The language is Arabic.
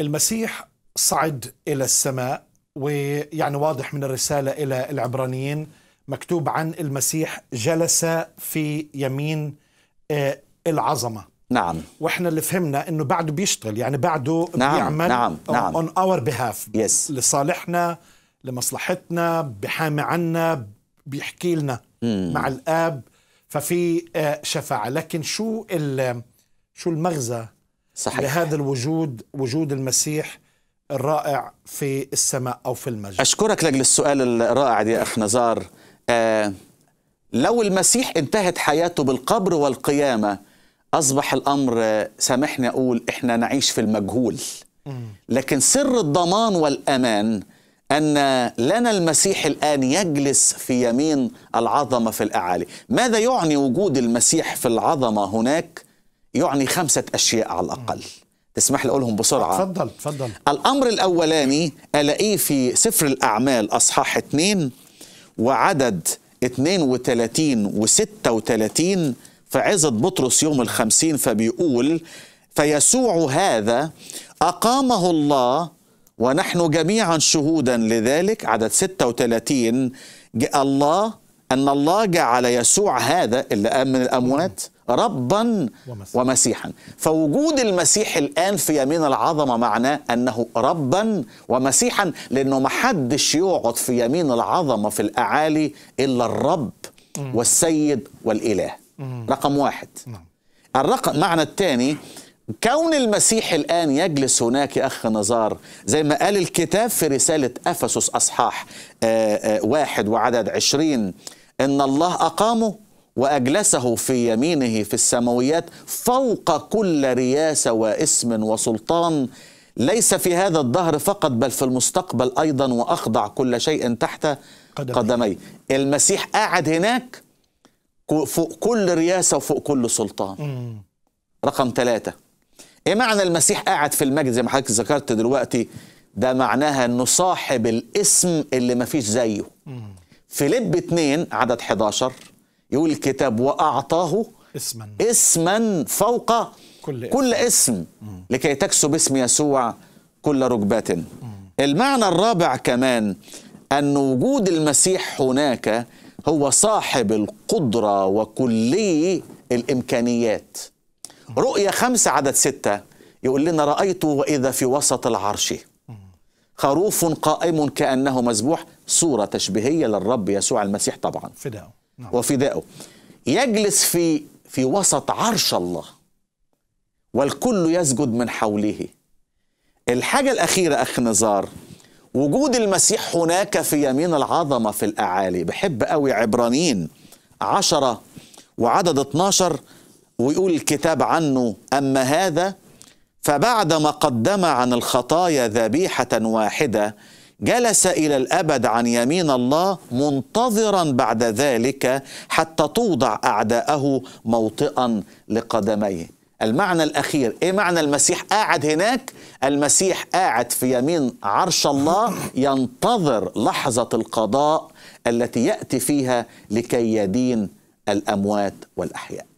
المسيح صعد إلى السماء ويعني واضح من الرسالة إلى العبرانيين مكتوب عن المسيح جلس في يمين آه، العظمة نعم واحنا اللي فهمنا انه بعده بيشتغل يعني بعده نعم بيعمل نعم نعم اون اور behalf يس لصالحنا لمصلحتنا بحامي عنا بيحكي لنا مع الاب ففي آه، شفاعه لكن شو شو المغزى صحيح. لهذا الوجود وجود المسيح الرائع في السماء أو في المجد أشكرك لأجل السؤال الرائع يا أخ نزار آه لو المسيح انتهت حياته بالقبر والقيامة أصبح الأمر سامحني أقول إحنا نعيش في المجهول لكن سر الضمان والأمان أن لنا المسيح الآن يجلس في يمين العظمة في الأعالي ماذا يعني وجود المسيح في العظمة هناك يعني خمسة أشياء على الأقل تسمح لي أقولهم آه، بسرعة تفضل تفضل الأمر الأولاني ألاقيه في سفر الأعمال أصحاح 2 وعدد 32 و 36 في عظة بطرس يوم الخمسين فبيقول فيسوع هذا أقامه الله ونحن جميعا شهودا لذلك عدد 36 الله أن الله جعل يسوع هذا اللي قام من الأموات ربا ومسيحا فوجود المسيح الآن في يمين العظمة معناه أنه ربا ومسيحا لأنه محدش يقعد في يمين العظمة في الأعالي إلا الرب والسيد والإله رقم واحد نعم. الرقم معنى الثاني كون المسيح الآن يجلس هناك يا أخ نزار زي ما قال الكتاب في رسالة أفسس أصحاح آه، آه، واحد وعدد عشرين ان الله اقامه واجلسه في يمينه في السماويات فوق كل رياسه واسم وسلطان ليس في هذا الدهر فقط بل في المستقبل ايضا واخضع كل شيء تحت قدمي, قدمي. المسيح قاعد هناك فوق كل رياسه وفوق كل سلطان رقم ثلاثه ايه معنى المسيح قاعد في المجد زي ما حضرتك ذكرت دلوقتي ده معناها انه صاحب الاسم اللي مفيش زيه فيليب 2 عدد 11 يقول الكتاب وأعطاه اسما اسما فوق كل اسم, كل اسم لكي تكسب اسم يسوع كل ركبات المعنى الرابع كمان أن وجود المسيح هناك هو صاحب القدرة وكلي الإمكانيات رؤية خمسة عدد ستة يقول لنا رأيته وإذا في وسط العرش خروف قائم كأنه مذبوح صورة تشبيهية للرب يسوع المسيح طبعا فداؤه نعم. وفداؤه يجلس في في وسط عرش الله والكل يسجد من حوله الحاجة الأخيرة أخ نزار وجود المسيح هناك في يمين العظمة في الأعالي بحب قوي عبرانيين عشرة وعدد 12 ويقول الكتاب عنه أما هذا فبعدما قدم عن الخطايا ذبيحة واحدة جلس الى الابد عن يمين الله منتظرا بعد ذلك حتى توضع اعداءه موطئا لقدميه المعنى الاخير ايه معنى المسيح قاعد هناك المسيح قاعد في يمين عرش الله ينتظر لحظه القضاء التي ياتي فيها لكي يدين الاموات والاحياء